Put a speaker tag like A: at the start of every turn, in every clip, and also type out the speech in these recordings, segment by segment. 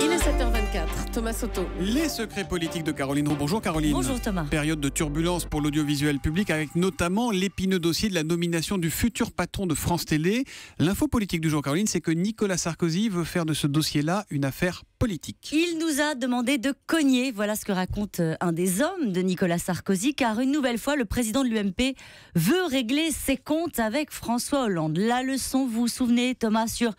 A: Il est 7h24. Thomas Soto.
B: Les secrets politiques de Caroline Bonjour Caroline. Bonjour Thomas. Période de turbulence pour l'audiovisuel public avec notamment l'épineux dossier de la nomination du futur patron de France Télé. L'info politique du jour Caroline, c'est que Nicolas Sarkozy veut faire de ce dossier-là une affaire Politique.
A: Il nous a demandé de cogner. Voilà ce que raconte euh, un des hommes de Nicolas Sarkozy, car une nouvelle fois, le président de l'UMP veut régler ses comptes avec François Hollande. La leçon, vous vous souvenez, Thomas, sur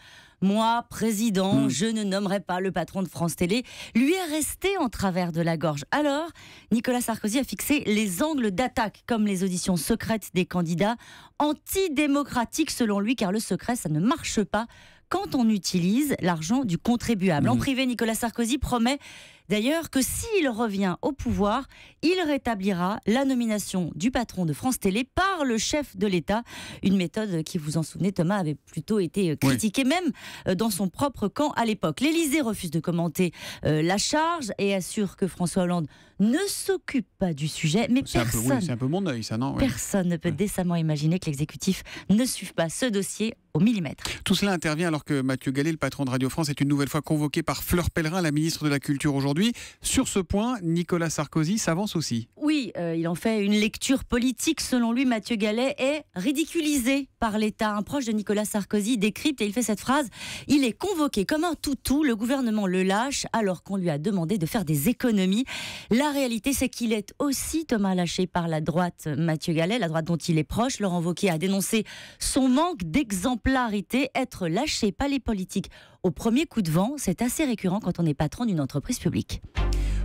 A: moi, président, hmm. je ne nommerai pas le patron de France Télé. Lui est resté en travers de la gorge. Alors, Nicolas Sarkozy a fixé les angles d'attaque, comme les auditions secrètes des candidats, antidémocratiques selon lui, car le secret, ça ne marche pas quand on utilise l'argent du contribuable. En hmm. privé, Nicolas Sarkozy promet D'ailleurs, que s'il revient au pouvoir, il rétablira la nomination du patron de France Télé par le chef de l'État. Une méthode qui, vous en souvenez, Thomas, avait plutôt été euh, critiquée, même euh, dans son propre camp à l'époque. L'Élysée refuse de commenter euh, la charge et assure que François Hollande ne s'occupe pas du sujet. Mais personne, ne peut décemment imaginer que l'exécutif ne suive pas ce dossier au millimètre.
B: Tout cela intervient alors que Mathieu Gallet, le patron de Radio France, est une nouvelle fois convoqué par Fleur Pellerin, la ministre de la Culture aujourd'hui aujourd'hui. Sur ce point, Nicolas Sarkozy s'avance aussi.
A: Oui, euh, il en fait une lecture politique. Selon lui, Mathieu Gallet est ridiculisé par l'État. Un proche de Nicolas Sarkozy décrypte et il fait cette phrase. Il est convoqué comme un toutou. Le gouvernement le lâche alors qu'on lui a demandé de faire des économies. La réalité, c'est qu'il est aussi, Thomas, lâché par la droite Mathieu Gallet, la droite dont il est proche. Laurent Wauquiez a dénoncé son manque d'exemplarité. Être lâché par les politiques au premier coup de vent, c'est assez récurrent quand on est patron d'une entreprise publique.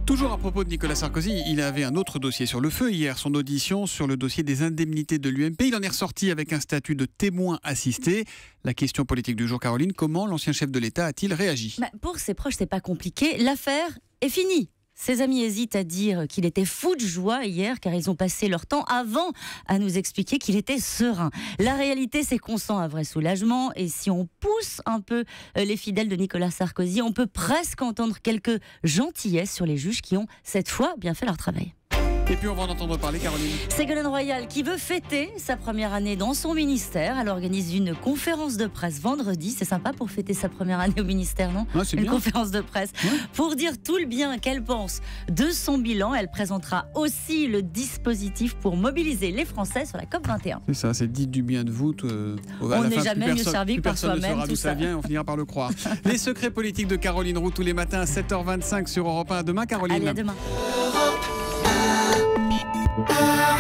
B: Toujours à propos de Nicolas Sarkozy, il avait un autre dossier sur le feu hier, son audition sur le dossier des indemnités de l'UMP. Il en est ressorti avec un statut de témoin assisté. La question politique du jour, Caroline, comment l'ancien chef de l'État a-t-il réagi
A: bah, Pour ses proches, c'est pas compliqué. L'affaire est finie. Ses amis hésitent à dire qu'il était fou de joie hier car ils ont passé leur temps avant à nous expliquer qu'il était serein. La réalité, c'est qu'on sent un vrai soulagement et si on pousse un peu euh, les fidèles de Nicolas Sarkozy, on peut presque entendre quelques gentillesses sur les juges qui ont cette fois bien fait leur travail.
B: Et puis on va en entendre parler, Caroline.
A: Ségolène Royal, qui veut fêter sa première année dans son ministère, elle organise une conférence de presse vendredi. C'est sympa pour fêter sa première année au ministère, non Une conférence de presse. Pour dire tout le bien qu'elle pense de son bilan, elle présentera aussi le dispositif pour mobiliser les Français sur la COP21.
B: C'est ça, c'est dit du bien de vous. Euh, on n'est jamais mieux servi que par soi-même. Tout ça, vient, on finira par le croire. les secrets politiques de Caroline Roux tous les matins à 7h25 sur Europe 1. demain, Caroline. Allez, demain. Ah!